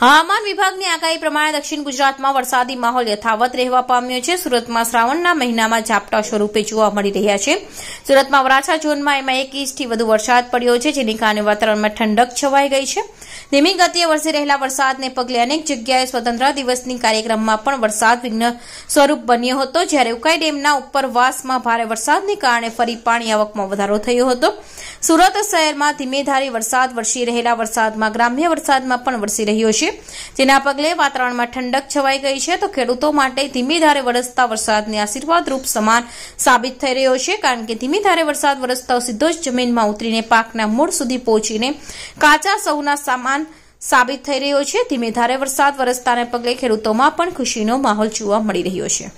હવામાન વિભાગની આગાહી પ્રમાણે દક્ષિણ ગુજરાતમાં વરસાદી માહોલ યથાવત રહેવા પામ્યો છે સુરતમાં શ્રાવણના મહિનામાં ઝાપટા સ્વરૂપે જોવા મળી રહ્યા છે સુરતમાં વરાછા ઝોનમાં એમાં એક ઇંચથી વધુ વરસાદ પડ્યો છે જેને કારણે વાતાવરણમાં ઠંડક છવાઈ ગઈ છે ધીમી ગતિએ વરસી રહેલા વરસાદને પગલે અનેક જગ્યાએ સ્વતંત્ર દિવસની કાર્યક્રમમાં પણ વરસાદ વિઘ્ન સ્વરૂપ બન્યો હતો જ્યારે ઉકાઈ ડેમના ઉપરવાસમાં ભારે વરસાદને કારણે ફરી પાણી આવકમાં વધારો થયો હતો સુરત શહેરમાં ધીમેધારે વરસાદ વરસી રહેલા વરસાદમાં ગ્રામ્ય વરસાદમાં પણ વરસી રહ્યો છે જેના પગલે વાતાવરણમાં ઠંડક છવાઈ ગઈ છે તો ખેડૂતો માટે ધીમેધારે વરસતા વરસાદને આશીર્વાદરૂપ સમાન સાબિત થઈ રહ્યો છે કારણ કે ધીમેધારે વરસાદ વરસતા સીધો જ જમીનમાં ઉતરીને પાકના મૂળ સુધી પહોંચીને કાચા સૌના સામાન સાબિત થઈ રહ્યો છે ધીમેધારે વરસાદ વરસતાને પગલે ખેડૂતોમાં પણ ખુશીનો માહોલ જોવા મળી રહ્યો છે